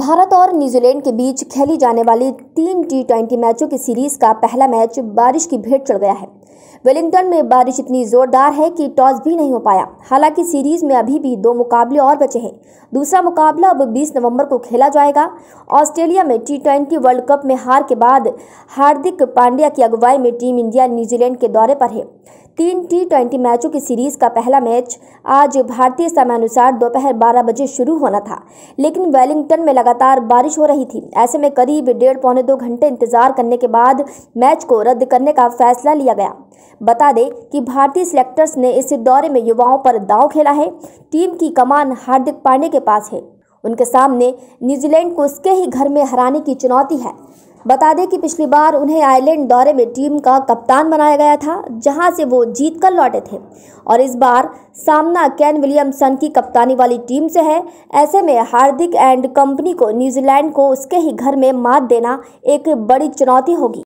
भारत और न्यूजीलैंड के बीच खेली जाने वाली तीन टी ट्वेंटी मैचों की सीरीज का पहला मैच बारिश की भेंट चढ़ गया है वेलिंगटन में बारिश इतनी जोरदार है कि टॉस भी नहीं हो पाया हालांकि सीरीज में अभी भी दो मुकाबले और बचे हैं दूसरा मुकाबला अब 20 नवंबर को खेला जाएगा ऑस्ट्रेलिया में टी ट्वेंटी वर्ल्ड कप में हार के बाद हार्दिक पांड्या की अगुवाई में टीम इंडिया न्यूजीलैंड के दौरे पर है तीन टी ट्वेंटी मैचों की सीरीज का पहला मैच आज भारतीय समयानुसार दोपहर बारह बजे शुरू होना था लेकिन वेलिंगटन में लगातार बारिश हो रही थी ऐसे में करीब डेढ़ पौने दो घंटे इंतजार करने के बाद मैच को रद्द करने का फैसला लिया गया बता दें कि भारतीय सिलेक्टर्स ने इस दौरे में युवाओं पर दाव खेला है टीम की कमान हार्दिक पांडे के पास है उनके सामने न्यूजीलैंड को उसके ही घर में हराने की चुनौती है बता दें कि पिछली बार उन्हें आयरलैंड दौरे में टीम का कप्तान बनाया गया था जहां से वो जीत कर लौटे थे और इस बार सामना कैन विलियमसन की कप्तानी वाली टीम से है ऐसे में हार्दिक एंड कंपनी को न्यूजीलैंड को उसके ही घर में मात देना एक बड़ी चुनौती होगी